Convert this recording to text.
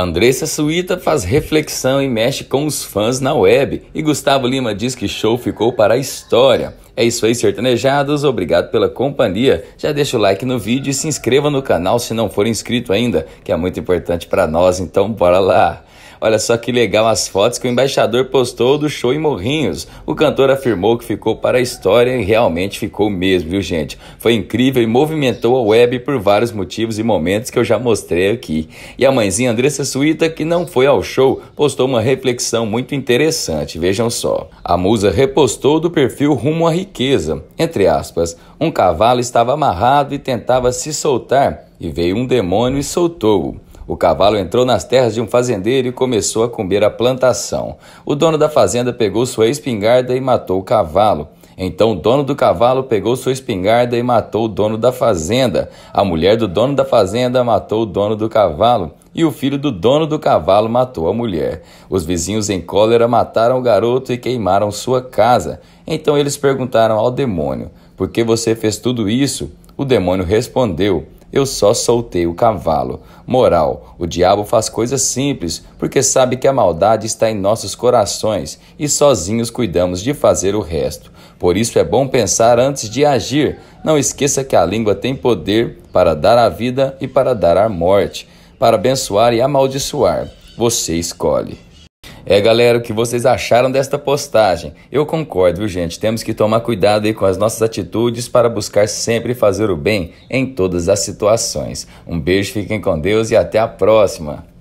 Andressa Suíta faz reflexão e mexe com os fãs na web. E Gustavo Lima diz que show ficou para a história. É isso aí, sertanejados. Obrigado pela companhia. Já deixa o like no vídeo e se inscreva no canal se não for inscrito ainda, que é muito importante para nós. Então, bora lá. Olha só que legal as fotos que o embaixador postou do show em Morrinhos. O cantor afirmou que ficou para a história e realmente ficou mesmo, viu gente? Foi incrível e movimentou a web por vários motivos e momentos que eu já mostrei aqui. E a mãezinha Andressa Suíta, que não foi ao show, postou uma reflexão muito interessante, vejam só. A musa repostou do perfil Rumo à Riqueza riqueza. Entre aspas, um cavalo estava amarrado e tentava se soltar, e veio um demônio e soltou-o. O cavalo entrou nas terras de um fazendeiro e começou a comer a plantação. O dono da fazenda pegou sua espingarda e matou o cavalo. Então o dono do cavalo pegou sua espingarda e matou o dono da fazenda. A mulher do dono da fazenda matou o dono do cavalo e o filho do dono do cavalo matou a mulher. Os vizinhos em cólera mataram o garoto e queimaram sua casa. Então eles perguntaram ao demônio: Por que você fez tudo isso? O demônio respondeu: eu só soltei o cavalo. Moral: o diabo faz coisas simples, porque sabe que a maldade está em nossos corações e sozinhos cuidamos de fazer o resto. Por isso é bom pensar antes de agir. Não esqueça que a língua tem poder para dar a vida e para dar a morte para abençoar e amaldiçoar. Você escolhe. É, galera, o que vocês acharam desta postagem? Eu concordo, gente? Temos que tomar cuidado aí com as nossas atitudes para buscar sempre fazer o bem em todas as situações. Um beijo, fiquem com Deus e até a próxima.